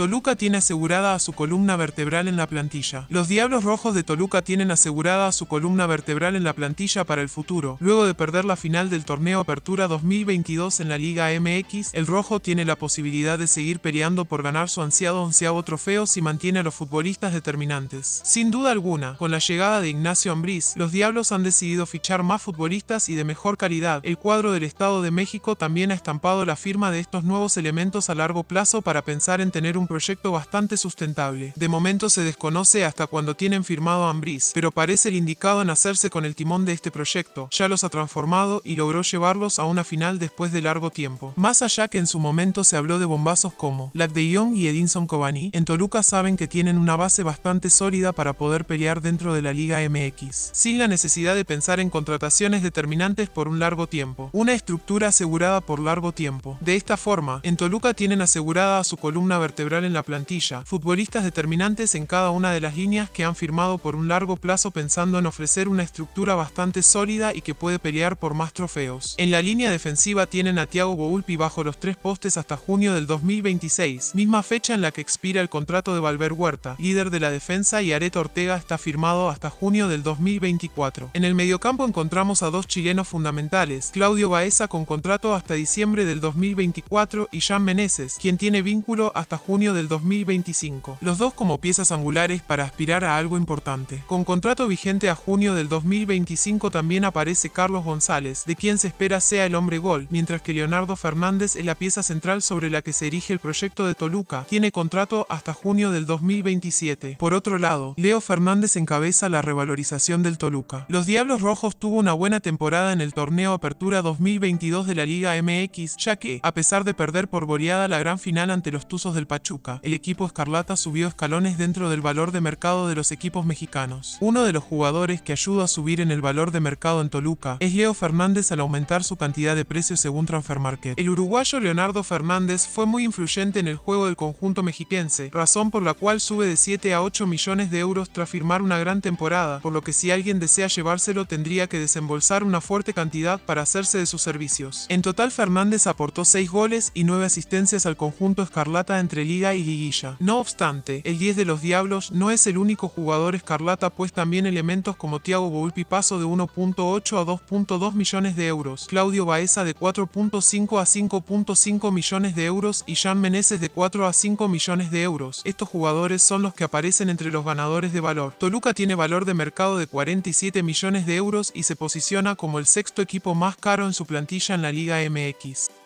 Toluca tiene asegurada a su columna vertebral en la plantilla. Los Diablos Rojos de Toluca tienen asegurada a su columna vertebral en la plantilla para el futuro. Luego de perder la final del torneo Apertura 2022 en la Liga MX, el Rojo tiene la posibilidad de seguir peleando por ganar su ansiado onceavo trofeo si mantiene a los futbolistas determinantes. Sin duda alguna, con la llegada de Ignacio Ambriz, los Diablos han decidido fichar más futbolistas y de mejor calidad. El cuadro del Estado de México también ha estampado la firma de estos nuevos elementos a largo plazo para pensar en tener un proyecto bastante sustentable. De momento se desconoce hasta cuando tienen firmado a pero parece el indicado en hacerse con el timón de este proyecto. Ya los ha transformado y logró llevarlos a una final después de largo tiempo. Más allá que en su momento se habló de bombazos como Lac de Young y Edinson Cobani, en Toluca saben que tienen una base bastante sólida para poder pelear dentro de la Liga MX, sin la necesidad de pensar en contrataciones determinantes por un largo tiempo. Una estructura asegurada por largo tiempo. De esta forma, en Toluca tienen asegurada a su columna vertebral en la plantilla, futbolistas determinantes en cada una de las líneas que han firmado por un largo plazo pensando en ofrecer una estructura bastante sólida y que puede pelear por más trofeos. En la línea defensiva tienen a Thiago Boulpi bajo los tres postes hasta junio del 2026, misma fecha en la que expira el contrato de Valver Huerta, líder de la defensa y Areto Ortega está firmado hasta junio del 2024. En el mediocampo encontramos a dos chilenos fundamentales, Claudio Baeza con contrato hasta diciembre del 2024 y Jean Meneses, quien tiene vínculo hasta junio del 2025, los dos como piezas angulares para aspirar a algo importante. Con contrato vigente a junio del 2025 también aparece Carlos González, de quien se espera sea el hombre gol, mientras que Leonardo Fernández es la pieza central sobre la que se erige el proyecto de Toluca, tiene contrato hasta junio del 2027. Por otro lado, Leo Fernández encabeza la revalorización del Toluca. Los Diablos Rojos tuvo una buena temporada en el torneo Apertura 2022 de la Liga MX, ya que, a pesar de perder por goleada la gran final ante los Tuzos del Pachuca, el equipo Escarlata subió escalones dentro del valor de mercado de los equipos mexicanos. Uno de los jugadores que ayuda a subir en el valor de mercado en Toluca es Leo Fernández al aumentar su cantidad de precios según Transfermarket. El uruguayo Leonardo Fernández fue muy influyente en el juego del conjunto mexiquense, razón por la cual sube de 7 a 8 millones de euros tras firmar una gran temporada, por lo que si alguien desea llevárselo tendría que desembolsar una fuerte cantidad para hacerse de sus servicios. En total Fernández aportó 6 goles y 9 asistencias al conjunto Escarlata entre y Liguilla. No obstante, el 10 de los Diablos no es el único jugador escarlata pues también elementos como Thiago Volpi paso de 1.8 a 2.2 millones de euros, Claudio Baeza de 4.5 a 5.5 millones de euros y Jean Meneses de 4 a 5 millones de euros. Estos jugadores son los que aparecen entre los ganadores de valor. Toluca tiene valor de mercado de 47 millones de euros y se posiciona como el sexto equipo más caro en su plantilla en la Liga MX.